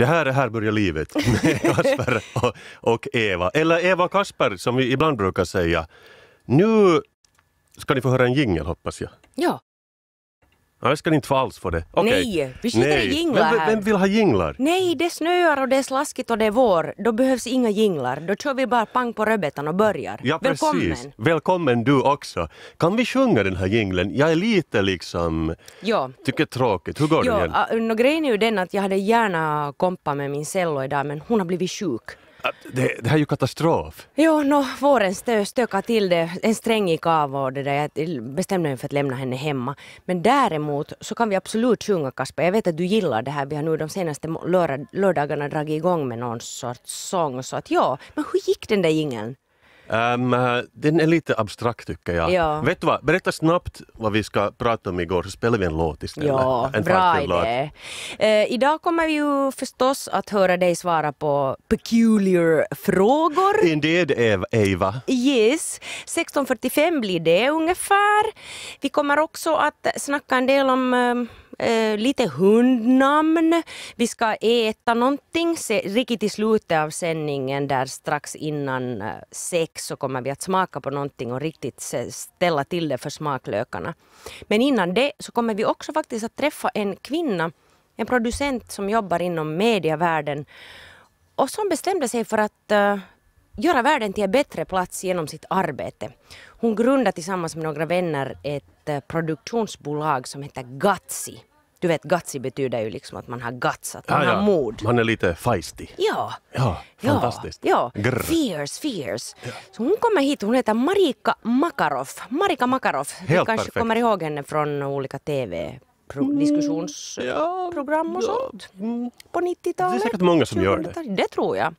Det här är Här börjar livet med Kasper och, och Eva. Eller Eva och Kasper som vi ibland brukar säga. Nu ska ni få höra en jingel hoppas jag. Ja. Nej, ska ni inte få alls få det. Okay. Nej, vi skiter i jinglar här. Vem, vem, vill ha jinglar? Nej, det snöar och det är slaskigt och det är vår. Då behövs inga jinglar. Då kör vi bara pang på rödbetan och börjar. Ja, Välkommen. Precis. Välkommen du också. Kan vi sjunga den här jinglen? Jag är lite liksom... Ja. Tycker tråkigt. Hur går ja, det igen? Uh, no, grejen är ju den att jag hade gärna kompat med min cello idag men hon har blivit sjuk. Det, det, här är ju katastrof. Jo, no, våren stö, stökade till det. En sträng gick av och det där. jag bestämde mig för att lämna henne hemma. Men däremot så kan vi absolut sjunga Kasper. Jag vet att du gillar det här. Vi har nu de senaste lördagarna dragit igång med någon sorts sång. Så att ja, men hur gick den där jingeln? Um, den är lite abstrakt tycker jag. Ja. Vet du vad, berätta snabbt vad vi ska prata om igår så spelar vi en låt istället. Ja, en bra idé. Uh, idag kommer vi ju förstås att höra dig svara på peculiar frågor. Indeed Eva. Yes, 16.45 blir det ungefär. Vi kommer också att snacka en del om um, eh, lite hundnamn. Vi ska äta någonting se, riktigt i slutet av sändningen där strax innan eh, sex så kommer vi att smaka på någonting och riktigt ställa till det för smaklökarna. Men innan det så kommer vi också faktiskt att träffa en kvinna, en producent som jobbar inom medievärlden och som bestämde sig för att eh, göra världen till en bättre plats genom sitt arbete. Hon grundade tillsammans med några vänner ett eh, produktionsbolag som heter Gatsi. Du vet, gutsy betyder ju liksom att man har guts, att man ja, har mod. Man är lite feisty. Ja. Ja, fantastiskt. Ja, ja. Fierce, fierce. Så hon kommer hit, hon heter Marika Makarov. Marika Makarov, Helt du kanske perfekt. kommer ihåg henne från olika TV mm, diskussionsprogram och sånt mm. på 90-talet. Det är säkert många som gör det. Det tror jag.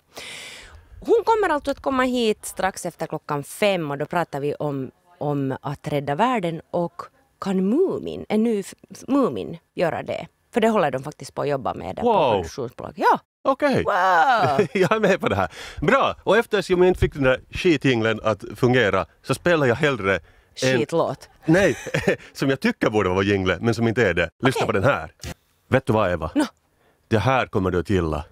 Hon kommer alltså att komma hit strax efter klockan fem och då pratar vi om, om att rädda världen och kan Mumin, en eh, ny Mumin göra det? För det håller de faktiskt på att jobba med där wow. på produktionsbolag. Ja. Okej, okay. wow. jag är med på det här. Bra, och eftersom jag inte fick den där skitjingeln att fungera så spelar jag hellre Skitlåt. Nej, som jag tycker borde vara jingle men som inte är det. Lyssna okay. på den här. Vet du vad Eva? No. Det här kommer du att gilla.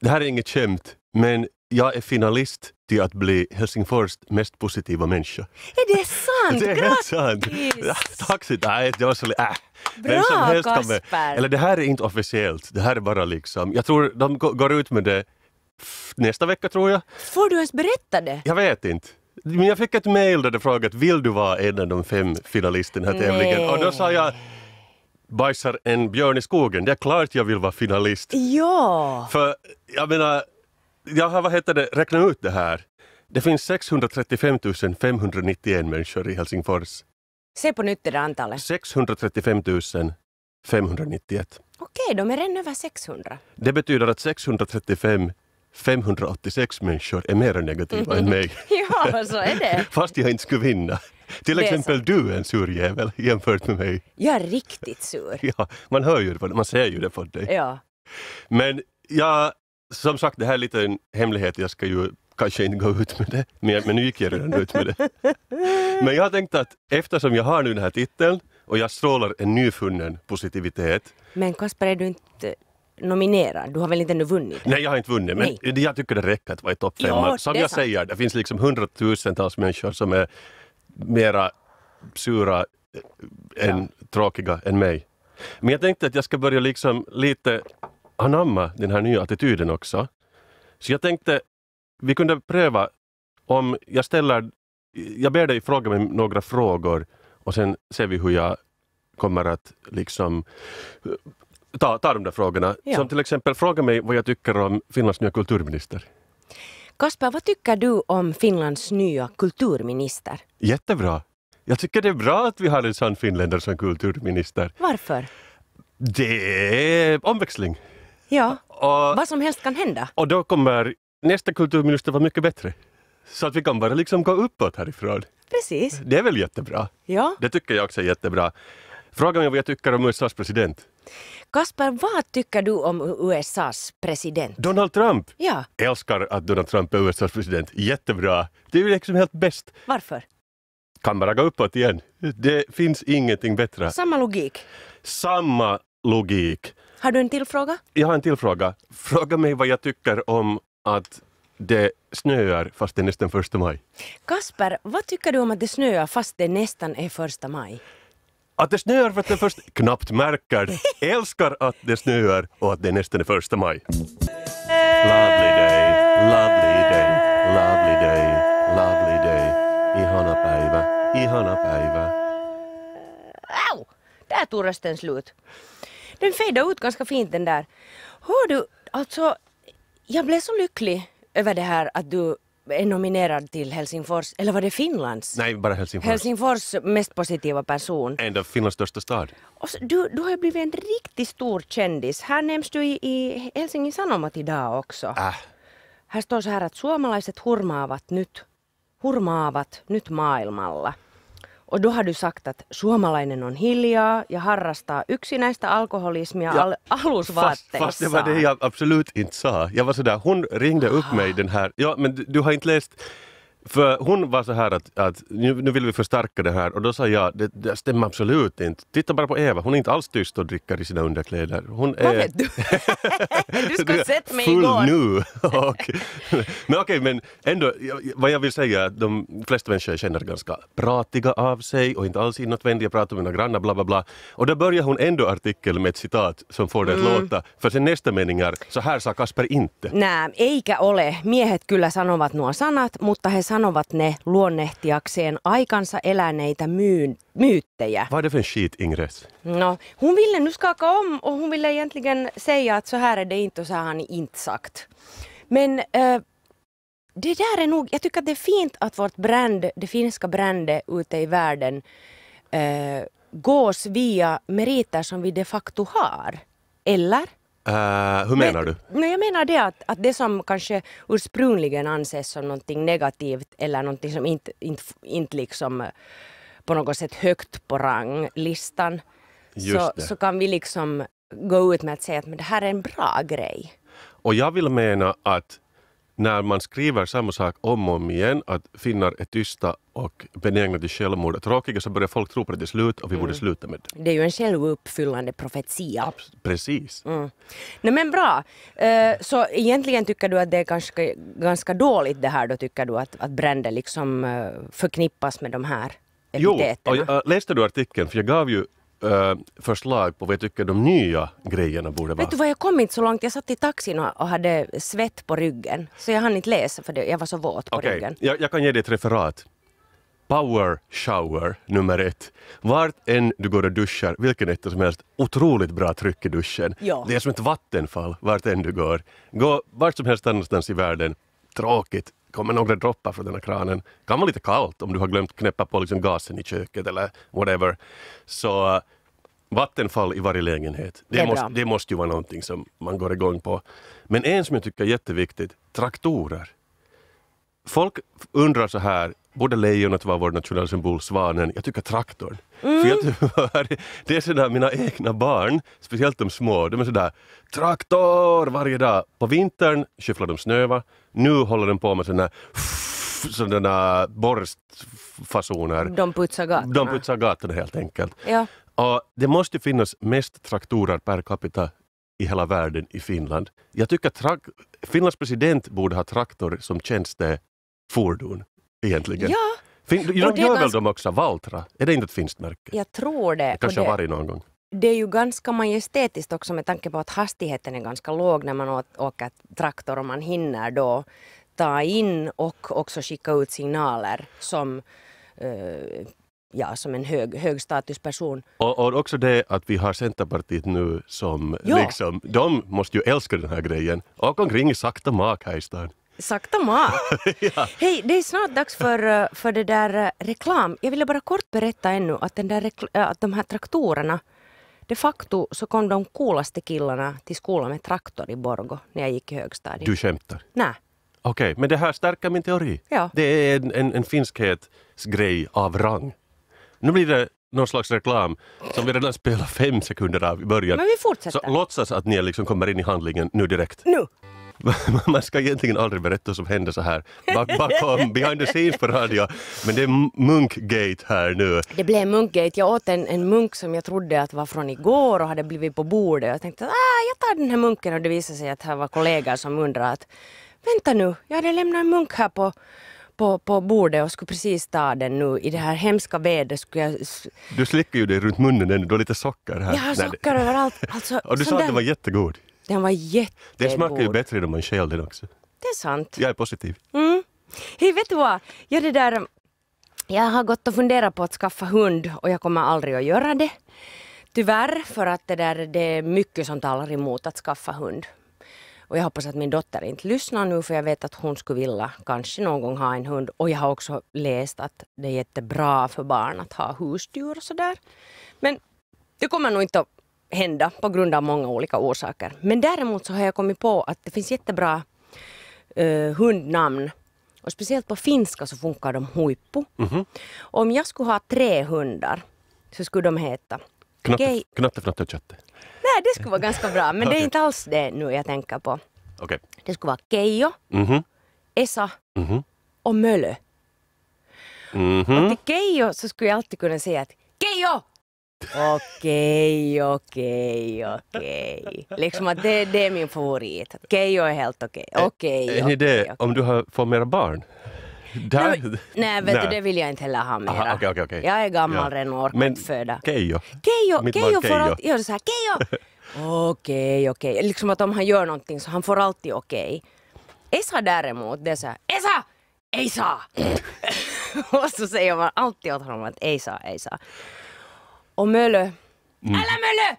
Det här är inget skämt, men jag är finalist till att bli Helsingfors mest positiva människa. Är det sant? det är Grattis! helt sant! Tack så Nej, det var så... Äh. Bra, Kasper! eller det här är inte officiellt, det här är bara liksom... Jag tror de går ut med det nästa vecka, tror jag. Får du ens berätta det? Jag vet inte. Men jag fick ett mejl där det frågade vill du vara en av de fem finalisterna i tävlingen? Och då sa jag bajsar en björn i skogen, det är klart jag vill vara finalist. Ja! För jag menar jag har vad heter det, räknat ut det här. Det finns 635 591 människor i Helsingfors. Se på nytt det där antalet. 635 591. Okej, de är redan över 600. Det betyder att 635 586 människor är mer negativa än mig. ja, så är det. Fast jag inte skulle vinna. Till exempel du är en sur jävel jämfört med mig. Jag är riktigt sur. ja, man hör ju det, man ser ju det på dig. Ja. Men jag som sagt, det här är lite en hemlighet. Jag ska ju kanske inte gå ut med det, men, jag, men nu gick jag redan ut med det. Men jag har tänkt att eftersom jag har nu den här titeln och jag strålar en nyfunnen positivitet. Men Kasper, är du inte nominerad? Du har väl inte ännu vunnit? Nej, jag har inte vunnit, men Nej. jag tycker det räcker att vara i topp fem. Som jag sant. säger, det finns liksom hundratusentals människor som är mera sura eh, än ja. tråkiga än mig. Men jag tänkte att jag ska börja liksom lite anamma den här nya attityden också. Så jag tänkte vi kunde pröva om jag ställer... Jag ber dig fråga mig några frågor och sen ser vi hur jag kommer att liksom eh, ta, ta de där frågorna. Ja. Som till exempel fråga mig vad jag tycker om Finlands nya kulturminister. Kasper, vad tycker du om Finlands nya kulturminister? Jättebra. Jag tycker det är bra att vi har en sann finländare som kulturminister. Varför? Det är omväxling. Ja, och, vad som helst kan hända. Och då kommer nästa kulturminister vara mycket bättre. Så att vi kan bara liksom gå uppåt härifrån. Precis. Det är väl jättebra? Ja. Det tycker jag också är jättebra. Fråga mig vad jag tycker om USAs president. Kasper, vad tycker du om USAs president? Donald Trump! Ja. Jag älskar att Donald Trump är USAs president. Jättebra! Det är ju liksom helt bäst. Varför? Kan bara gå uppåt igen. Det finns ingenting bättre. Samma logik? Samma logik. Har du en till fråga? Jag har en till fråga. Fråga mig vad jag tycker om att det snöar fast det är nästan första maj. Kasper, vad tycker du om att det snöar fast det nästan är första maj? Att det snöar för att det först knappt märker det. Älskar att det snöar och att det nästan är första maj. Lovely day, lovely day, lovely day, lovely day. Ihana päivä, ihana päivä. Au! Där tog rösten slut den fejdade ut ganska fint den där. Hör du, alltså jag blev så lycklig över det här att du är nominerad till Helsingfors, eller var det Finlands? Nej, bara Helsingfors. Helsingfors mest positiva person. En av Finlands största stad. Och så, du, du har ju blivit en riktigt stor kändis. Här nämns du i, i Helsingin Sanomat idag också. Äh. Här står så här att suomalaiset hurmaavat nyt, hurmaavat nyt maailmalla. Och då har du sagt att suomalainen on hiljaa ja harrastaa yksinäistä alkoholismia ja, alusvaatteissa. Fast, fast det var det jag absolut inte sa. Jag var sådär, hon ringde upp ah. mig den här... Ja, men du har inte läst För hon var så här att, att nu, nu, vill vi förstärka det här och då sa jag det, det stämmer absolut inte. Titta bara på Eva, hon är inte alls tyst och dricker i sina underkläder. Hon är... Vad vet du? du skulle sett mig full igår! nu! men okej, men ändå, vad jag vill säga är att de flesta människor jag känner är ganska pratiga av sig och inte alls inåtvändiga. Jag pratar med mina grannar, bla bla bla. Och då börjar hon ändå artikeln med ett citat som får det att mm. låta. För sen nästa mening är, så här sa Kasper inte. Nej, eikä ole. Miehet kyllä sanovat nuo sanat, mutta he san sanovat ne luonnehtiakseen aikansa eläneitä myyn, myyttejä. Vad är det för skitingress? No, hon ville nu skaka om och hon ville egentligen säga att så här är det inte och så här har ni inte sagt. Men äh, det där är nog, jag tycker att det är fint att vårt brand, det finska brandet ute i världen äh, gås via meriter som vi de facto har. Eller? Uh, hur menar men, du? Nej, jag menar det att, att det som kanske ursprungligen anses som någonting negativt eller någonting som inte, inte, inte liksom eh, på något sätt högt på ranglistan så, så kan vi liksom gå ut med att säga att men det här är en bra grej. Och jag vill mena att när man skriver samma sak om och om igen, att finnar är tysta och benägna till självmord och tråkiga, så börjar folk tro på det till slut och vi mm. borde sluta med det. Det är ju en självuppfyllande profetia. precis. Mm. Nej, men bra. Eh, så egentligen tycker du att det är ganska, ganska dåligt det här då, tycker du, att, att bränder liksom eh, förknippas med de här Jo, och jag äh, läste du artikeln? För jag gav ju Eh, förslag på vad jag tycker de nya grejerna borde vara. Vet du vad, jag kom inte så långt. Jag satt i taxin och hade svett på ryggen. Så jag hann inte läsa för det. jag var så våt på okay. ryggen. Jag, jag kan ge dig ett referat. Power shower nummer ett. Vart än du går och duschar, vilken etta som helst, otroligt bra tryck i duschen. Ja. Det är som ett vattenfall vart än du går. Gå vart som helst annanstans i världen, tråkigt, kommer några droppar från den här kranen. Det kan vara lite kallt om du har glömt knäppa på liksom gasen i köket eller whatever. Så eh, vattenfall i varje lägenhet. Det, det måste, det måste ju vara någonting som man går igång på. Men en som jag tycker är jätteviktigt, traktorer. Folk undrar så här, borde lejonet vara vår nationalsymbol, svanen, jag tycker traktorn. Mm. För jag mm. tycker, det är sådär mina egna barn, speciellt de små, de är sådär traktor varje dag. På vintern skyfflar de snöva. Nu håller den på med sådana här sådana borstfasoner. De putsar gatorna. De putsar gatorna helt enkelt. Ja. Och det måste finnas mest traktorer per capita i hela världen i Finland. Jag tycker att Finlands president borde ha traktor som tjänstefordon egentligen. Ja. Fin de gör väl de också, Valtra? Är det inte ett finskt märke? Jag tror det. Det kanske har varit någon gång. Det är ju ganska majestätiskt också med tanke på att hastigheten är ganska låg när man åker traktor och man hinner då ta in och också skicka ut signaler som eh, ja, som en hög, statusperson. Och, och, också det att vi har Centerpartiet nu som ja. liksom, de måste ju älska den här grejen. Åk omkring i sakta mak här i stan. Sakta mak! ja. Hej, det är snart dags för, eh, för det där eh, reklam. Jag ville bara kort berätta ännu att, den där eh, att de här traktorerna de facto så kom de coolaste killarna till skolan med traktor i Borgo när jag gick i högstadiet. Du skämtar? Nej. Okej, okay, men det här stärker min teori. Ja. Det är en, en, en finskhetsgrej av rang. Nu blir det någon slags reklam som vi redan spelar fem sekunder av i början. Men vi fortsätter. Så låtsas att ni liksom kommer in i handlingen nu direkt. Nu! man ska egentligen aldrig berätta vad som händer så här bakom behind the scenes på radio. Men det är munkgate här nu. Det blev munkgate. Jag åt en, en munk som jag trodde att var från igår och hade blivit på bordet. Jag tänkte att ah, jag tar den här munken och det visade sig att här var kollegor som undrade att vänta nu, jag hade lämnat en munk här på på, på bordet och skulle precis ta den nu i det här hemska vädret. Skulle jag... Du slickar ju dig runt munnen ännu, du har lite socker här. Jag har socker överallt. Alltså, och du sa att den var jättegod. Den var jättegod. Den smakar ju bättre när man skäl den också. Det är sant. Jag är positiv. Mm. Hej, vet du vad? Jag, det där, jag har gått och funderat på att skaffa hund och jag kommer aldrig att göra det. Tyvärr, för att det, där, det är mycket som talar emot att skaffa hund. Och jag hoppas att min dotter inte lyssnar nu för jag vet att hon skulle vilja kanske någon gång ha en hund. Och jag har också läst att det är jättebra för barn att ha husdjur och sådär. Men det kommer nog inte att hända på grund av många olika orsaker. Men däremot så har jag kommit på att det finns jättebra eh, hundnamn och speciellt på finska så funkar de huippu. Mm -hmm. Om jag skulle ha tre hundar så skulle de heta... Knatte, Ge... knatte, fnatte och tjatte? Nej, det skulle vara ganska bra, men okay. det är inte alls det nu jag tänker på. Okay. Det skulle vara Keijo, mm -hmm. Esa mm -hmm. och Mölö. Mhm. Och till Keijo så skulle jag alltid kunna säga att Keijo, Okej, okej, okej. Liksom att det, det är min favorit. Keyyo är helt okej. Okay. Okej, Är ni det okay. om du har, får mera barn? Där? Nej, nej, vet nej. du, det vill jag inte heller ha mera. Aha, okay, okay. Jag är gammal ja. redan och orkar inte föda. Keyyo? Keyyo, Keyyo får alltid göra så här, Keyyo! Okej, okej. Liksom att om han gör någonting så han får alltid okej. Okay. Esa däremot, det är så här, Esa! Esa! och så säger man alltid åt honom att Esa, Esa och Mölö. Mm. Alla Mölö!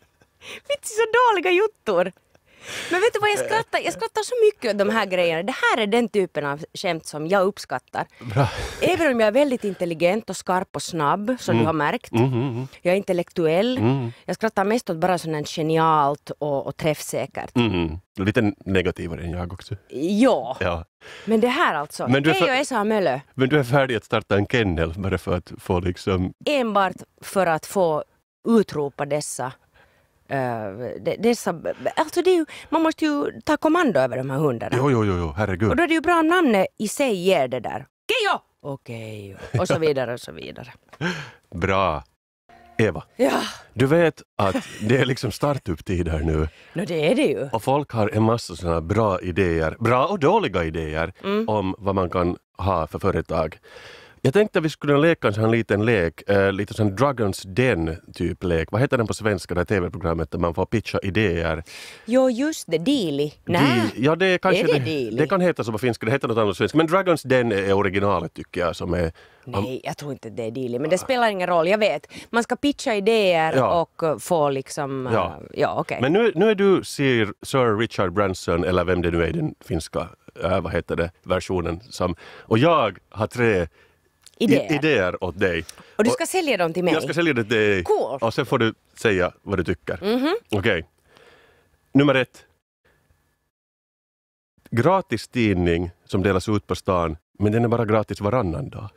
Vitsi så dåliga juttor. Men vet du vad jag skrattar? Jag skrattar så mycket åt de här grejerna. Det här är den typen av skämt som jag uppskattar. Bra. Även om jag är väldigt intelligent och skarp och snabb, som mm. du har märkt. Mm, mm, mm, jag är intellektuell. Mm. Jag skrattar mest åt bara sådant genialt och, och träffsäkert. Mm, Lite negativare än jag också. Ja. ja. Men det här alltså, men du är för... Keijo Esa Mölö. Men du är färdig att starta en kennel bara för att få liksom... Enbart för att få utropa dessa Uh, det, det, alltså det är ju, man måste ju ta kommando över de här hundarna. Jo, jo, jo, jo herregud. Och då är det ju bra om namnet i sig ger det där. Keyyo! Okej, okay, och så vidare och så vidare. bra. Eva, ja. du vet att det är liksom startup-tider nu. No, det är det ju. Och folk har en massa såna bra idéer, bra och dåliga idéer mm. om vad man kan ha för företag. Jag tänkte att vi skulle leka en sån liten lek, eh, lite sån Dragons Den typ lek. Vad heter den på svenska, det tv-programmet där man får pitcha idéer? Jo, just det, Deali. Nej, ja, det, kanske är det, det, det kan heta så på finska, det heter något annat på svenska. Men Dragons Den är originalet tycker jag som är Nej, jag tror inte det är dealing, men det spelar ingen roll. Jag vet, man ska pitcha idéer ja. och eh, få liksom... Eh, ja, ja okay. Men nu, nu är du Sir, Sir Richard Branson, eller vem det nu är i den finska äh, vad heter det, versionen. Som, och jag har tre idéer. idéer åt dig. Och du ska och, sälja dem till mig? Jag ska sälja dem till dig. Cool. Och sen får du säga vad du tycker. Mm -hmm. Okej. Okay. Nummer ett. Gratis tidning som delas ut på stan, men den är bara gratis varannan dag.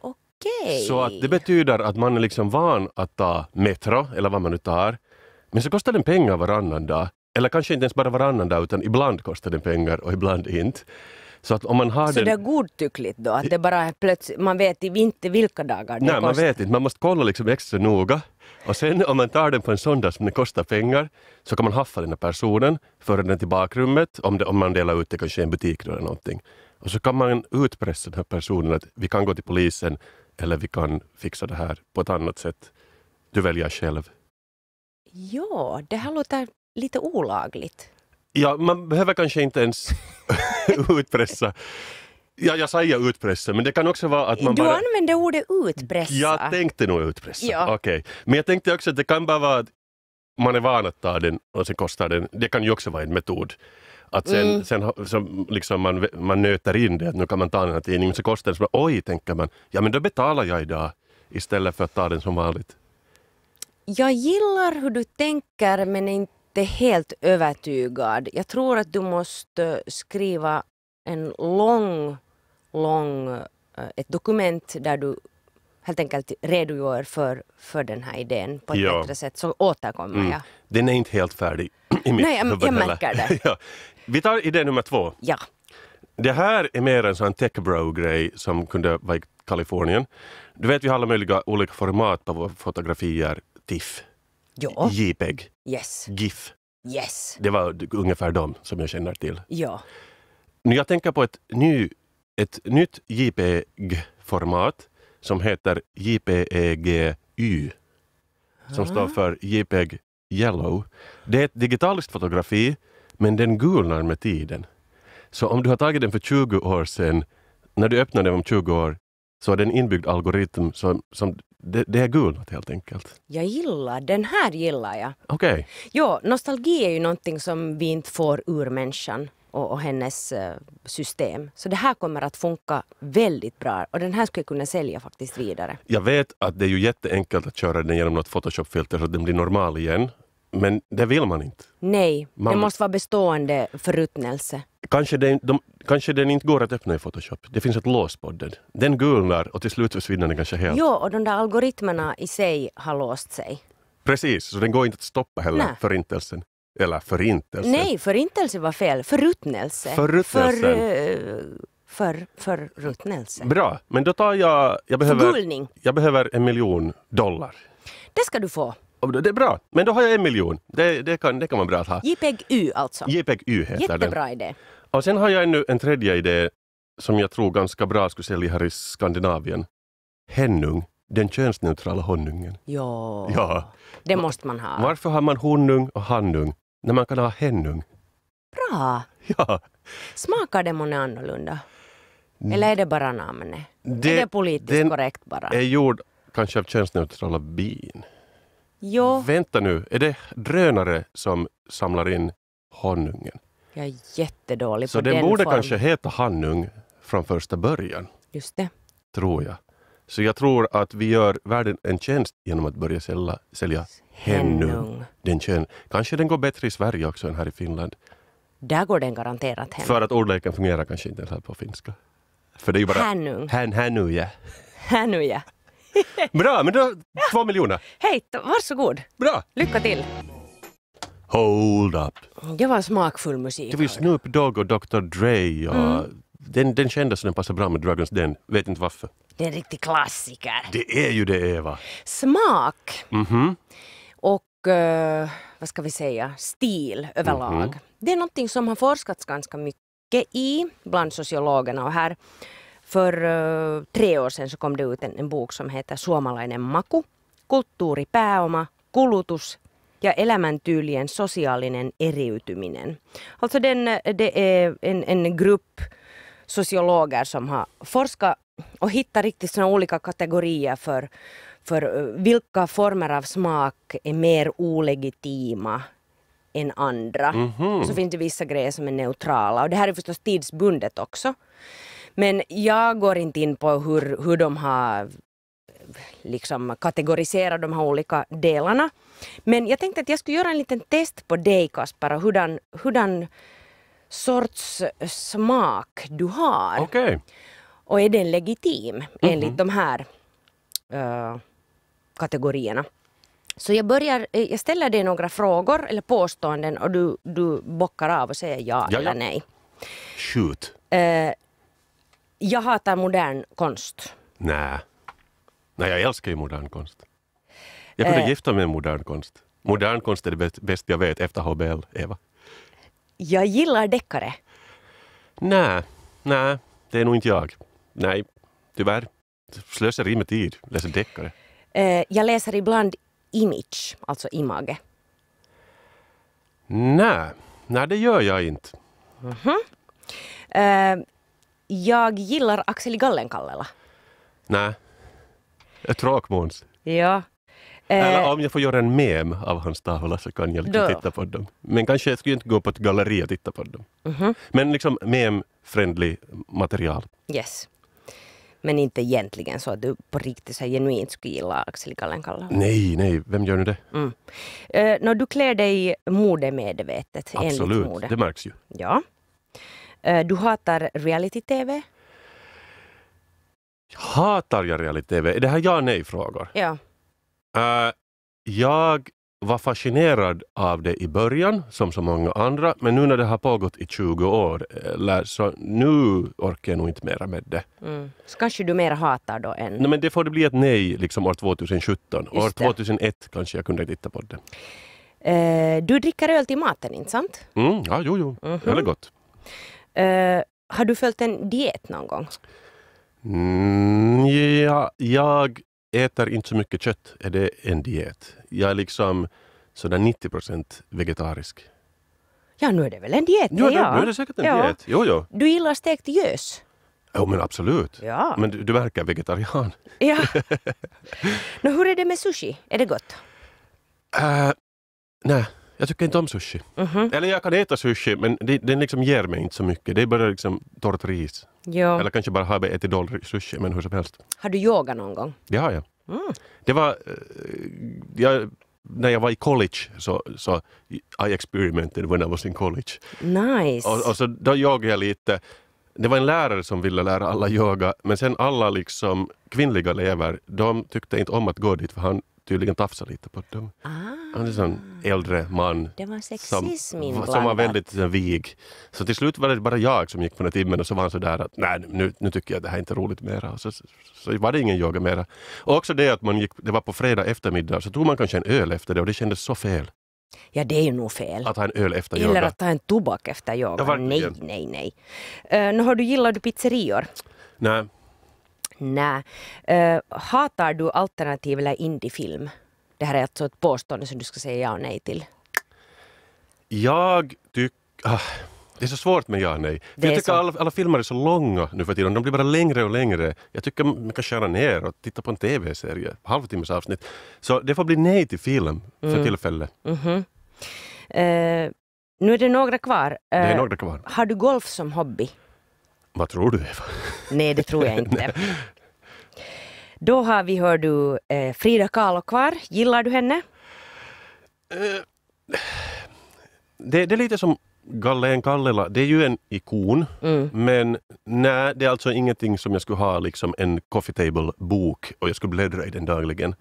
Okej. Så att det betyder att man är liksom van att ta Metro, eller vad man nu tar, men så kostar den pengar varannan dag. Eller kanske inte ens bara varannan dag, utan ibland kostar den pengar och ibland inte. Så, att om man har så den... det är godtyckligt då? Att det bara plötsligt, man vet inte vilka dagar det Nej, kostar? Nej, man vet inte. Man måste kolla liksom extra noga. Och sen om man tar den på en söndag som det kostar pengar så kan man haffa den här personen, föra den till bakrummet om, det, om man delar ut det kanske i en butik eller någonting. Och så kan man utpressa den här personen att vi kan gå till polisen eller vi kan fixa det här på ett annat sätt. Du väljer själv. Ja, det här låter lite olagligt. Ja, man behöver kanske inte ens utpressa. Ja, jag säger utpressa, men det kan också vara att man du bara... Du använde ordet utpressa. Jag tänkte nog utpressa, ja. okej. Okay. Men jag tänkte också att det kan bara vara att man är van att ta den och sen kostar den. Det kan ju också vara en metod. Att sen, mm. sen så liksom man, man nöter in det, att nu kan man ta den här tidningen, så kostar den så bara, oj, tänker man, ja men då betalar jag idag istället för att ta den som vanligt. Jag gillar hur du tänker men inte inte helt övertygad. Jag tror att du måste skriva en lång, lång, eh, ett dokument där du helt enkelt redogör för, för den här idén på ett ja. bättre sätt, så återkommer mm. jag. Den är inte helt färdig i mitt Nej, jag, jag märker det. ja. Vi tar idé nummer två. Ja. Det här är mer en sån tech bro-grej som kunde vara i Kalifornien. Du vet, vi har alla möjliga olika format på våra fotografier. TIFF, ja. JPEG, Yes. GIF. Yes. Det var ungefär dem som jag känner till. Ja. Nu jag tänker på ett, ny, ett nytt JPEG-format som heter JPEGY som står ah. för JPEG Yellow. Det är ett digitalt fotografi, men den gulnar med tiden. Så om du har tagit den för 20 år sedan, när du öppnar den om 20 år, så har den inbyggd algoritm som, som det, det är gulnat helt enkelt. Jag gillar, den här gillar jag. Okej. Okay. Jo, nostalgi är ju någonting som vi inte får ur människan och, och hennes uh, system. Så det här kommer att funka väldigt bra och den här skulle jag kunna sälja faktiskt vidare. Jag vet att det är ju jätteenkelt att köra den genom något Photoshop-filter så att den blir normal igen. Men det vill man inte. Nej, man det måste vara bestående förruttnelse. Kanske den, de, kanske den inte går att öppna i Photoshop. Det finns ett lås på den. Den gulnar och till slut försvinner den kanske helt. Jo, och de där algoritmerna i sig har låst sig. Precis, så den går inte att stoppa heller, Nej. förintelsen. Eller förintelsen. Nej, förintelse var fel. Förruttnelse. Förruttnelsen. För, eh, för, förruttnelse. Bra, men då tar jag... Jag behöver, Förgullning. jag behöver en miljon dollar. Det ska du få. Det är bra. Men då har jag en miljon. Det, det, kan, det kan vara bra att ha. JPEG-U alltså. JPEG-U heter Jättebra den. Jättebra idé. Och sen har jag ännu en tredje idé som jag tror ganska bra skulle sälja här i Skandinavien. Hennung. Den könsneutrala honungen. Ja, ja, det måste man ha. Varför har man honung och hannung när man kan ha hennung? Bra! Ja. Smakar det månne annorlunda? Eller är det bara namnet? Det, är det politiskt korrekt bara? Den är gjord kanske av könsneutrala bin. Jo. Vänta nu, är det drönare som samlar in honungen? Jag är jättedålig Så på den Så den borde form. kanske heta honung från första början. Just det. Tror jag. Så jag tror att vi gör världen en tjänst genom att börja sälja, sälja hennung. Den kön. Kanske den går bättre i Sverige också än här i Finland. Där går den garanterat hem. För att ordleken fungerar kanske inte ens här på finska. För det är ju bara... Hänung. Hän, hännuja. Hännuja. Bra, men då två miljoner. Hej, varsågod. Bra. Lycka till. Hold up. Det var smakfull musik. Det var ju Snoop Dogg och Dr Dre. Och mm. den, den kändes som den passade bra med Dragons Den. Vet inte varför. Det är en riktig klassiker. Det är ju det, Eva. Smak. Mm -hmm. Och uh, vad ska vi säga, stil överlag. Mm -hmm. Det är någonting som har forskats ganska mycket i bland sociologerna och här för eh, tre år sedan så kom det ut en, en bok som heter Suomalainen maku, kulttuuripääoma, kulutus ja elämäntyylien sosiaalinen eriytyminen. Alltså den, eh, det är en, en grupp sociologer som har forskat och hittat riktigt såna olika kategorier för, för eh, vilka former av smak är mer olegitima än andra. Mm -hmm. Så finns det vissa grejer som är neutrala och det här är förstås tidsbundet också. Men jag går inte in på hur, hur de har liksom kategorisera de här olika delarna. Men jag tänkte att jag skulle göra en liten test på dig Kaspar och hurdan, hurdan sorts smak du har. Okay. Och är den legitim mm -hmm. enligt de här uh, kategorierna? Så jag, börjar, eh, jag ställer dig några frågor eller påståenden och du, du bockar av och säger ja, ja eller nej. Shoot. Uh, jag hatar modern konst. Nej. Nej, jag älskar ju modern konst. Jag kunde äh, gifta mig med modern konst. Modern konst är det bästa jag vet efter HBL, Eva. Jag gillar deckare. Nej, nej, det är nog inte jag. Nej, tyvärr. Slöseri med tid, läser deckare. Äh, jag läser ibland image, alltså image. Nej, nej det gör jag inte. Mm -hmm. äh, jag gillar Axel Gallenkallella. Nej. Tråkmåns. Ja. Eller eh. om jag får göra en mem av hans tavla så kan jag liksom titta på dem. Men kanske jag skulle inte gå på ett galleri och titta på dem. Mm -hmm. Men liksom mem-friendly material. Yes. Men inte egentligen så att du på riktigt så genuint skulle gilla Axel Kallenkalla? Nej, nej, vem gör nu det? Mm. Eh, no, du klär dig modemedvetet Absolut, mode. det märks ju. Ja. Eh, du hatar reality-tv. Hatar jag reality-tv? Är det här ja nej-frågor? Ja. Uh, jag var fascinerad av det i början, som så många andra, men nu när det har pågått i 20 år, eh, så nu orkar jag nog inte mera med det. Mm. Så kanske du mera hatar då än... Nej, men det får det bli ett nej liksom år 2017. Just år 2001 det. kanske jag kunde titta på det. Eh, du dricker öl till maten, inte sant? Mm, ja, jo, jo. Mm -hmm. Det är gott. Eh, har du följt en diet någon gång? Mm, ja, jag äter inte så mycket kött. Är det en diet? Jag är liksom sådär 90 procent vegetarisk. Ja, nu är det väl en diet? Jo, ja, nu, nu är det säkert en ja. diet. Jo, jo. Du gillar stekt gös? Jo, men absolut. Ja. Men du, du verkar vegetarian. Ja. Nå, hur är det med sushi? Är det gott? Uh, nej. Jag tycker inte om sushi. Mm -hmm. Eller jag kan äta sushi men den liksom ger mig inte så mycket. Det är bara liksom torrt ris. Jo. Eller kanske bara har ätit dålig sushi men hur som helst. Har du yoga någon gång? Det har jag. Mm. Det var... Eh, jag, när jag var i college så, så I experimented when I was in college. Nice. Och, och så då yogade jag lite. Det var en lärare som ville lära alla yoga men sen alla liksom kvinnliga elever de tyckte inte om att gå dit för han tydligen tafsade lite på dem. Ah. Han är en ah. äldre man som, som var väldigt liksom, vig. Så till slut var det bara jag som gick på den timmen och så var han sådär att nej, nu, nu tycker jag det här är inte roligt mera. så, så, var det ingen yoga mera. Och också det att man gick, det var på fredag eftermiddag så tog man kanske en öl efter det och det kändes så fel. Ja, det är ju nog fel. Att ha en öl efter yoga. Eller att ta en tobak efter yoga. Ja, nej, nej, nej. Uh, nu har du, gillar du pizzerior? Nej. Nej. Uh, hatar du alternativ eller indiefilm? Det här är alltså ett påstående som du ska säga ja och nej till. Jag tycker... Ah, det är så svårt med ja och nej. För jag tycker alla, alla, filmer är så långa nu för tiden. De blir bara längre och längre. Jag tycker man kan skära ner och titta på en tv-serie, halvtimmes avsnitt. Så det får bli nej till film mm. för tillfället. Mm -hmm. uh, nu är det några kvar. Uh, det är eh, några kvar. Har du golf som hobby? Vad tror du, Eva? Nej, det tror jag inte. Då har vi, hör du, eh, Frida Kahlo kvar. Gillar du henne? Eh, det, det, är lite som Gallen Kallela, det är ju en ikon, mm. men nej, det är alltså ingenting som jag skulle ha liksom en coffee table-bok och jag skulle bläddra i den dagligen.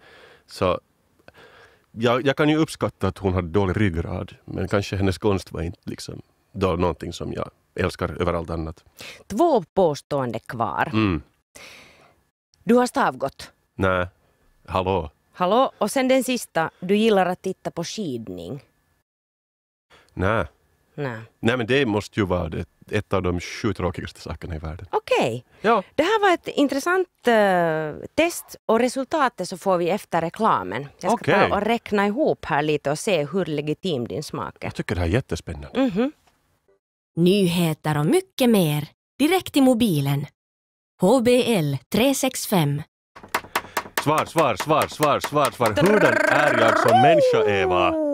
Så jag, jag, kan ju uppskatta att hon hade dålig ryggrad, men kanske hennes konst var inte liksom, då någonting som jag älskar över allt annat. Två påstående kvar. Mm. Du har stavgått. Nej. Hallå. Hallå. Och sen den sista. Du gillar att titta på skidning. Nej. Nej. Nej men det måste ju vara det, ett av de sju tråkigaste sakerna i världen. Okej. Ja. Det här var ett intressant uh, test och resultatet så får vi efter reklamen. Jag ska okay. ta och räkna ihop här lite och se hur legitim din smak är. Jag tycker det här är jättespännande. Mm -hmm nyheter och mycket mer direkt i mobilen. HBL 365. Svar, svar, svar, svar, svar, svar. Hurdan är jag som människa, Eva?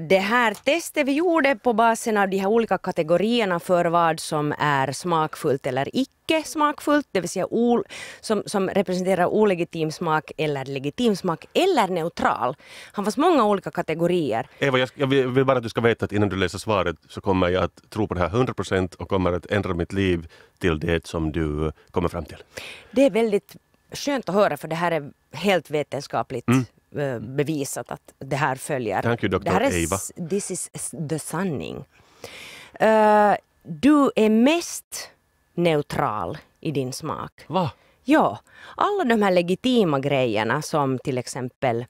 det här testet vi gjorde på basen av de här olika kategorierna för vad som är smakfullt eller icke smakfullt, det vill säga ol, som, som representerar olegitim smak eller legitim smak eller neutral. Han fanns många olika kategorier. Eva, jag, jag vill bara att du ska veta att innan du läser svaret så kommer jag att tro på det här 100 procent och kommer att ändra mitt liv till det som du kommer fram till. Det är väldigt skönt att höra för det här är helt vetenskapligt mm. Eh, bevisat att det här följer. Thank you, Dr. Det här är, Eva. This is the sanning. Uh, eh, du är mest neutral i din smak. Va? Ja, alla de här legitima grejerna som till exempel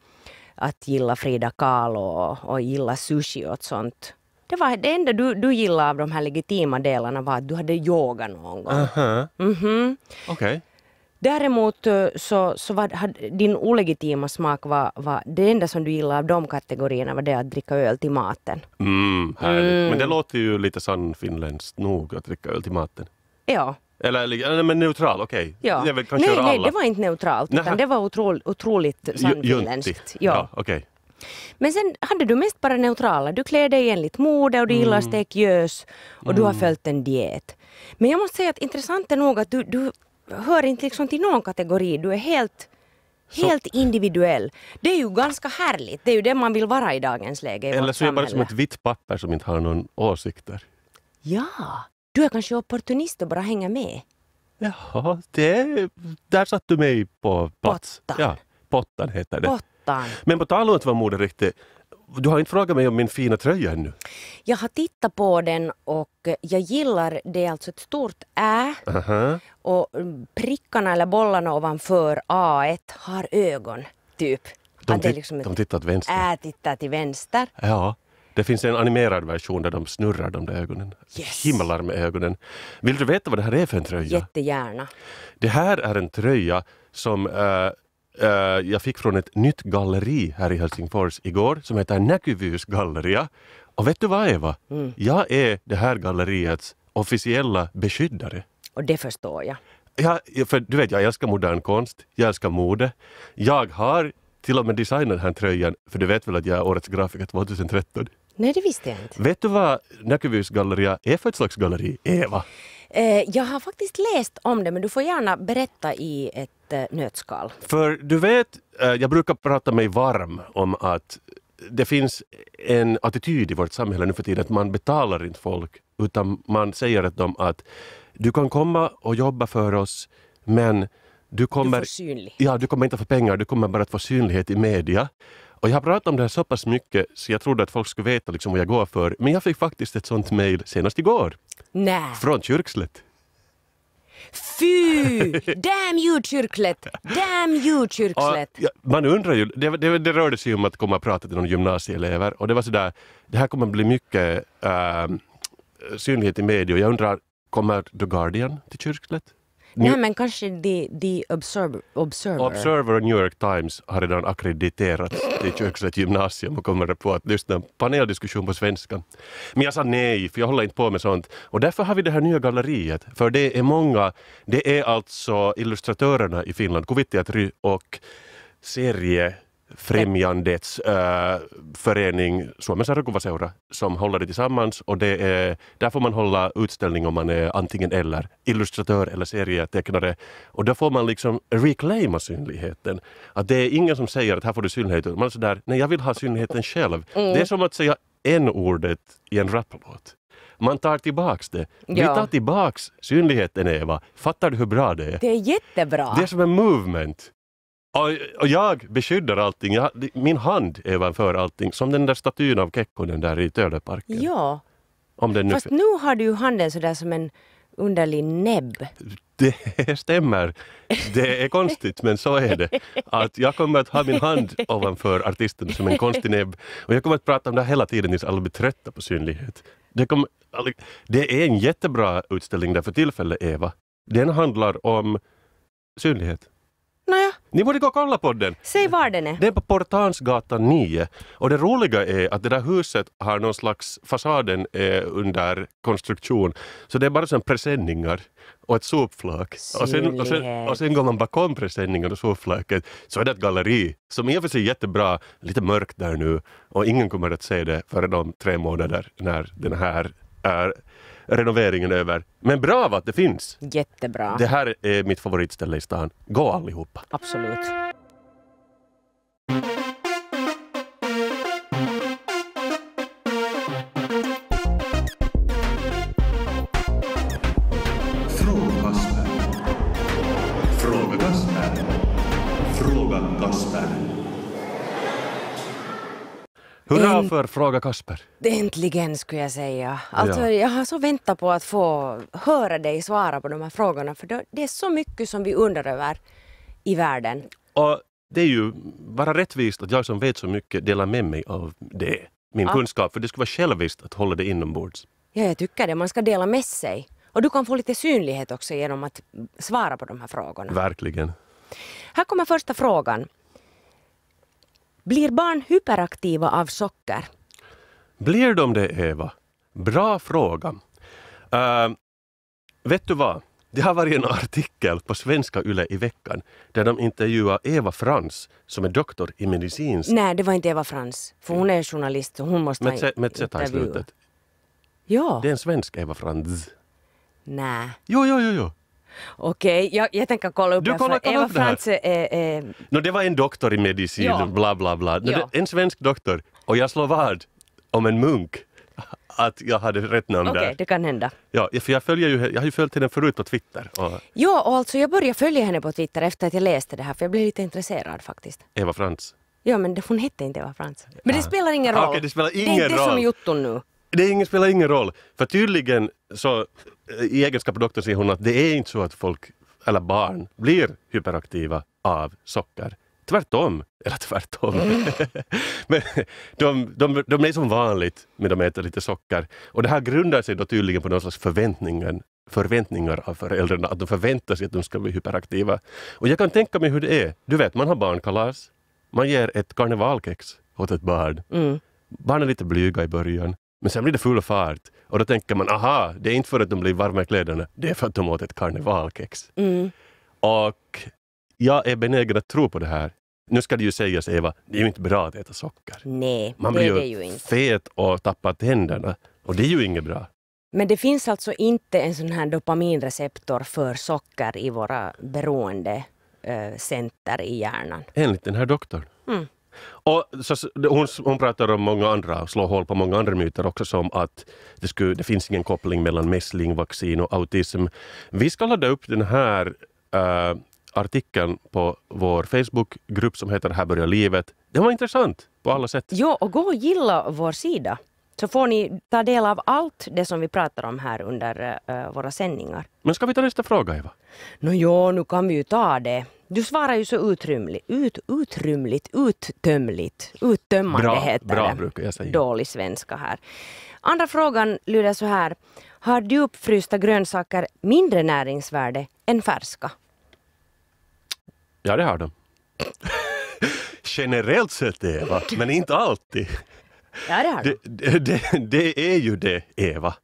att gilla Frida Kahlo och, och gilla sushi och sånt. Det, var, det enda du, du gillade av de här legitima delarna var att du hade yoga någon gång. Uh -huh. Mm -hmm. Okay. Däremot eh, så, så var, din olegitima smak var, var, det enda som du gillade av de kategorierna var det att dricka öl till maten. Mm, härligt. Mm. Men det låter ju lite sannfinländskt nog att dricka öl till maten. Ja. Eller, eller men neutral, okej. Okay. Ja. nej, nej, alla. det var inte neutralt utan det var otro, otroligt sannfinländskt. Ja. Ja, okay. Men sen hade du mest bara neutrala. Du klär dig enligt mode och du gillar mm. stekgös och mm. du har mm. följt en diet. Men jag måste säga att intressant är nog att du, du hör inte liksom till någon kategori. Du är helt, helt individuell. Det är ju ganska härligt. Det är ju det man vill vara i dagens läge. I Eller så är jag bara som ett vitt papper som inte har någon åsikter. Ja, du är kanske opportunist och bara hänger med. Jaha, det, där satt du mig på plats. Pottan. Ja, pottan heter det. Pottan. Men på tal om att vara moderiktig, du har inte frågat mig om min fina tröja ännu. Jag har tittat på den och jag gillar, det är alltså ett stort Ä. Aha. Och prickarna eller bollarna ovanför A har ögon, typ. De, tit liksom de tittar till vänster. Ä tittar till vänster. Ja. Det finns en animerad version där de snurrar de där ögonen. Yes. Himlar med ögonen. Vill du veta vad det här är för en tröja? Jättegärna. Det här är en tröja som äh, uh, jag fick från ett nytt galleri här i Helsingfors igår som heter Näkyvyys galleria. Och vet du vad Eva? Mm. Jag är det här galleriets officiella beskyddare. Och det förstår jag. Ja, för du vet, jag älskar modern konst, jag älskar mode. Jag har till och med designat den här tröjan, för du vet väl att jag är årets grafiker 2013? Nej, det visste jag inte. Vet du vad Näkyvys galleria är för ett slags galleri, Eva? Eh, jag har faktiskt läst om det, men du får gärna berätta i ett eh, nötskal. För du vet, eh, jag brukar prata mig varm om att det finns en attityd i vårt samhälle nu för tiden att man betalar inte folk, utan man säger till dem att du kan komma och jobba för oss, men du kommer, du, ja, du kommer inte få pengar, du kommer bara att få synlighet i media. Och jag har pratat om det här så pass mycket så jag trodde att folk skulle veta liksom vad jag går för. Men jag fick faktiskt ett sånt mejl senast igår. Nej. Från kyrkslet. Fy! Damn you kyrklet! Damn you kyrklet! Ja, man undrar ju, det, det, det, rörde sig om att komma och prata till någon gymnasieelever och det var sådär, det här kommer bli mycket äh, synlighet i media jag undrar, kommer The Guardian till kyrklet? Nej men kanske The, the observer, observer. Observer och New York Times har redan akkrediterats till Kökslets gymnasium och kommer på att lyssna paneldiskussion på svenska. Men jag sa nej, för jag håller inte på med sånt. Och därför har vi det här nya galleriet, för det är många, det är alltså illustratörerna i Finland, Kuvitteatry och serie främjandets äh, förening Suomen Sarjakuvaseura som håller det tillsammans och det är, där får man hålla utställning om man är antingen eller, illustratör eller serietecknare. Och där får man liksom reclaima synligheten. Att det är ingen som säger att här får du synlighet. Man är sådär, nej jag vill ha synligheten själv. Mm. Det är som att säga n-ordet i en raplåt. Man tar tillbaks det. Ja. Vi tar tillbaks synligheten Eva. Fattar du hur bra det är? Det är jättebra. Det är som en movement. Och jag beskyddar allting. Jag, min hand är ovanför allting, som den där statyn av Kekkonen där i Töleparken. Ja. Om den nu... Fast nu har du ju handen sådär som en underlig näbb. Det stämmer. Det är konstigt, men så är det. Att jag kommer att ha min hand ovanför artisten som en konstig näbb. Och jag kommer att prata om det hela tiden tills alla blir trötta på synlighet. Det, kommer, det är en jättebra utställning där för tillfället, Eva. Den handlar om synlighet. Naja. Ni borde gå och kolla på den. Säg var den är. Det är på Portansgatan 9. Och det roliga är att det där huset har någon slags, fasaden är eh, under konstruktion. Så det är bara som presenningar och ett sopflak. Och sen, och, sen, och sen går man bakom presenningen och sopflaket så är det ett galleri som i och för sig är jättebra, lite mörkt där nu och ingen kommer att se det förrän om tre månader när den här är renoveringen över. Men bra att det finns! Jättebra! Det här är mitt favoritställe i stan. Gå allihopa! Absolut! Hurra Änt... för Fråga Kasper! Äntligen skulle jag säga. Alltså, ja. Jag har så väntat på att få höra dig svara på de här frågorna för det är så mycket som vi undrar över i världen. Och det är ju bara rättvist att jag som vet så mycket delar med mig av det, min ja. kunskap, för det skulle vara själviskt att hålla det inombords. Ja, jag tycker det. Man ska dela med sig. Och du kan få lite synlighet också genom att svara på de här frågorna. Verkligen. Här kommer första frågan. Blir barn hyperaktiva av socker? Blir de det, Eva? Bra fråga. Uh, vet du vad? Det har varit en artikel på Svenska Yle i veckan där de intervjuar Eva Frans som är doktor i medicinsk... Nej, det var inte Eva Frans. För hon är journalist och hon måste med ha Med Z i slutet. Ja. Det är en svensk Eva Frans. Nej. Jo, jo, jo, jo. Okej, okay, jag, jag tänker kolla upp du kollar, kolla Eva upp Frantze eh, är... Eh, no, det var en doktor i medicin, ja. bla bla bla. No, ja. En svensk doktor. Och jag slår vad om en munk att jag hade rätt namn okay, där. Okej, det kan hända. Ja, för jag, följer ju, jag har ju följt henne förut på Twitter. Och... Ja, och alltså jag började följa henne på Twitter efter att jag läste det här, för jag blev lite intresserad faktiskt. Eva Frans? Ja, men hon hette inte Eva Frans. Men ah. ah, ja. det spelar ingen roll. Okay, det, spelar ingen det är inte roll. som Jutton nu det ingen, spelar ingen roll. För tydligen, så, eh, i egenskap av doktor, säger hon att det är inte så att folk, eller barn, blir hyperaktiva av socker. Tvärtom. Eller tvärtom. Mm. Men de, de, de är som vanligt, men de äter lite socker. Och det här grundar sig då tydligen på någon slags förväntningar, förväntningar av föräldrarna, att de förväntar sig att de ska bli hyperaktiva. Och jag kan tänka mig hur det är. Du vet, man har barnkalas. Man ger ett karnevalkex åt ett barn. Mm. Barn är lite blyga i början. Men sen blir det full fart och då tänker man aha, det är inte för att de blir varma i kläderna, det är för att de åt ett karnevalkex. Mm. Och jag är benägen att tro på det här. Nu ska det ju sägas, Eva, det är ju inte bra att äta socker. Nej, man blir ju, ju fet och tappar tänderna och det är ju inget bra. Men det finns alltså inte en sån här dopaminreceptor för socker i våra beroendecenter eh, i hjärnan? Enligt den här doktorn. Mm. Och så, hon, hon pratar om många andra, slår hål på många andra myter också som att det, skulle, det finns ingen koppling mellan mässlingvaccin och autism. Vi ska ladda upp den här äh, artikeln på vår Facebookgrupp som heter Här börjar livet. Den var intressant på alla sätt. Ja, och gå och gilla vår sida så får ni ta del av allt det som vi pratar om här under uh, våra sändningar. Men ska vi ta nästa fråga, Eva? Nå jo, nu kan vi ju ta det. Du svarar ju så utrymligt, ut, utrymligt, uttömligt, uttömmande bra, heter bra, det. Brukar jag säga. Dålig svenska här. Andra frågan lyder så här. Har djupfrysta grönsaker mindre näringsvärde än färska? Ja, det har de. Generellt sett, Eva, men inte alltid. Ja, det, är det, det, det, är ju det, Eva,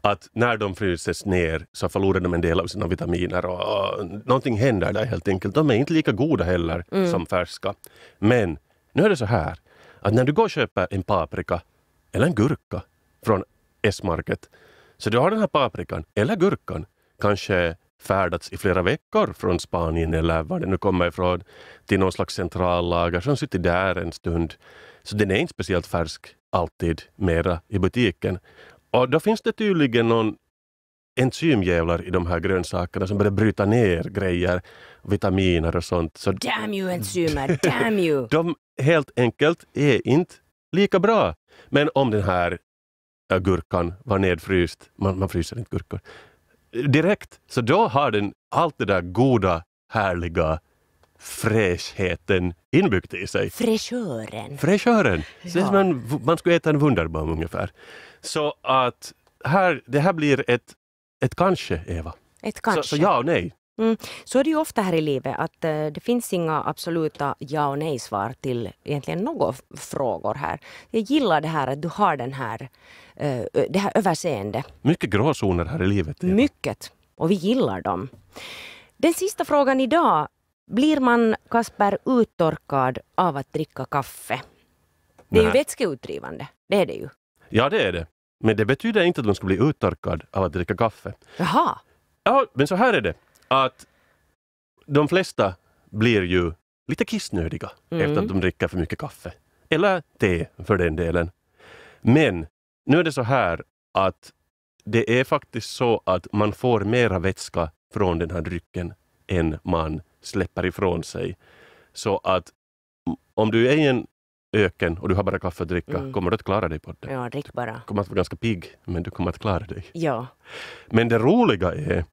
att när de fryses ner så förlorar de en del av sina vitaminer och, och någonting händer där helt enkelt. De är inte lika goda heller mm. som färska. Men nu är det så här att när du går och köper en paprika eller en gurka från S-market så du har den här paprikan eller gurkan kanske färdats i flera veckor från Spanien eller var den nu kommer ifrån till någon slags centrallager som sitter där en stund. Så den är inte speciellt färsk alltid mera i butiken. Och då finns det tydligen någon enzymjävlar i de här grönsakerna som börjar bryta ner grejer, vitaminer och sånt. Så damn you enzymer, damn you! de helt enkelt är inte lika bra. Men om den här gurkan var nedfryst, man, man fryser inte gurkor, direkt, så då har den allt det där goda, härliga fräschheten inbyggt i sig. Fräschören. Fräschören! Ja. man, man skulle äta en Wunderbaum ungefär. Så att här, det här blir ett, ett kanske, Eva. Ett kanske. Så, så ja och nej. Mm. Så är det ju ofta här i livet att äh, det finns inga absoluta ja och nej-svar till egentligen några frågor här. Jag gillar det här att du har den här, äh, det här överseende. Mycket gråzoner här i livet. Eva. Mycket, och vi gillar dem. Den sista frågan idag blir man, Kasper, uttorkad av att dricka kaffe? Det är Nej. ju vätskeutdrivande. Det är det ju. Ja, det är det. Men det betyder inte att man ska bli uttorkad av att dricka kaffe. Jaha. Ja, men så här är det. Att de flesta blir ju lite kissnödiga mm. efter att de dricker för mycket kaffe. Eller te för den delen. Men nu är det så här att det är faktiskt så att man får mera vätska från den här drycken än man släpper ifrån sig. Så att om du är i en öken och du har bara kaffe att dricka, mm. kommer du att klara dig på det? Ja, drick bara. Du kommer att vara ganska pigg, men du kommer att klara dig. Ja. Men det roliga är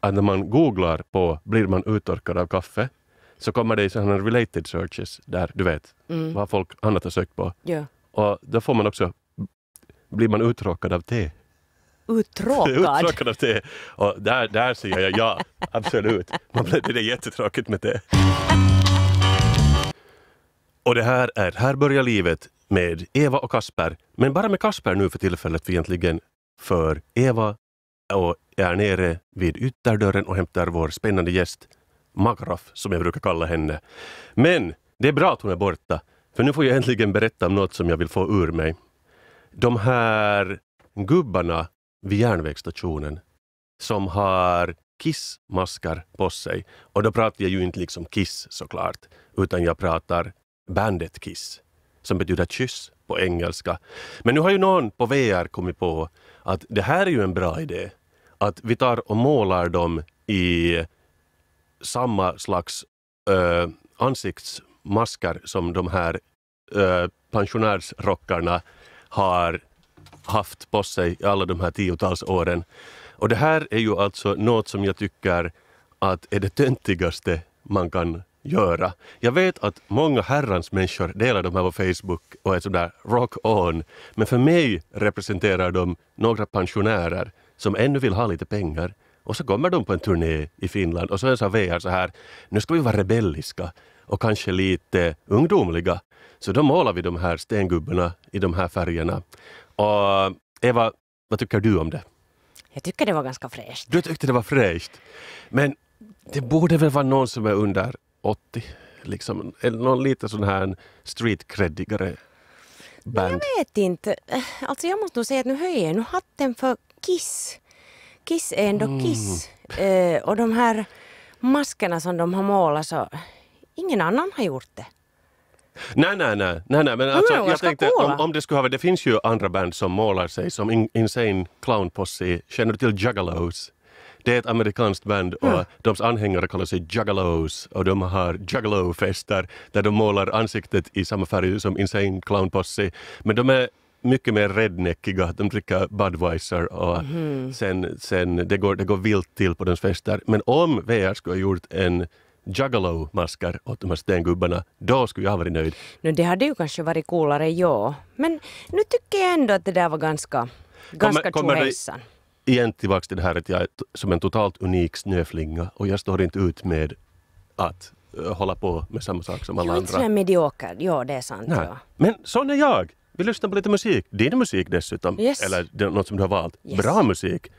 att när man googlar på blir man uttorkad av kaffe, så kommer det sådana related searches där, du vet, mm. vad folk annat har sökt på. Ja. Och då får man också, blir man uttråkad av te? uttråkad. uttråkad av te. Och där, där säger jag ja, absolut. Man blir, det är jättetråkigt med te. Och det här är Här börjar livet med Eva och Kasper. Men bara med Kasper nu för tillfället för egentligen. För Eva och är nere vid ytterdörren och hämtar vår spännande gäst Magraf, som jag brukar kalla henne. Men det är bra att hon är borta, för nu får jag äntligen berätta om något som jag vill få ur mig. De här gubbarna vid järnvägsstationen som har kissmaskar på sig. Och då pratar jag ju inte liksom Kiss såklart, utan jag pratar bandet Kiss, som betyder kyss på engelska. Men nu har ju någon på VR kommit på att det här är ju en bra idé. Att vi tar och målar dem i samma slags äh, eh, ansiktsmasker som de här äh, pensionärsrockarna har haft på sig i alla de här tiotals åren. Och det här är ju alltså något som jag tycker att är det töntigaste man kan göra. Jag vet att många herrans människor delar de här på Facebook och är sådär rock on. Men för mig representerar de några pensionärer som ännu vill ha lite pengar. Och så kommer de på en turné i Finland och så sa VR så här, nu ska vi vara rebelliska och kanske lite ungdomliga. Så då målar vi de här stengubbarna i de här färgerna. Och Eva, vad tycker du om det? Jag tycker det var ganska fräscht. Du tyckte det var fräscht. Men det borde väl vara någon som är under 80? Liksom, eller någon lite sån här street-creddigare band? jag vet inte. Alltså jag måste nog säga att nu höjer jag nu hatten för Kiss. Kiss är ändå mm. Kiss. Eh, och de här maskerna som de har målat så ingen annan har gjort det. Nej, nej, nej. nej, nej men alltså, jag, tänkte om, om det skulle ha det finns ju andra band som målar sig som in, Insane Clown Posse. Känner du till Juggalos? Det är ett amerikanskt band och mm. deras anhängare kallar sig Juggalos och de har Juggalo-fester där de målar ansiktet i samma färg som Insane Clown Posse. Men de är mycket mer redneckiga. De dricker Budweiser och mm. sen, sen det, går, det går vilt till på deras fester. Men om VR skulle ha gjort en juggalo-masker åt de här stengubbarna, då skulle jag ha varit nöjd. Nu, det hade ju kanske varit coolare, ja. Men nu tycker jag ändå att det där var ganska, ganska kommer, kommer det igen tillbaka till det här att jag är som en totalt unik snöflinga och jag står inte ut med att eh, hålla på med samma sak som alla jag andra. Jag är inte medioker, ja det är sant. Ja. Men sån är jag! Vi lyssnar på lite musik, din musik dessutom, yes. eller något som du har valt. Yes. Bra musik!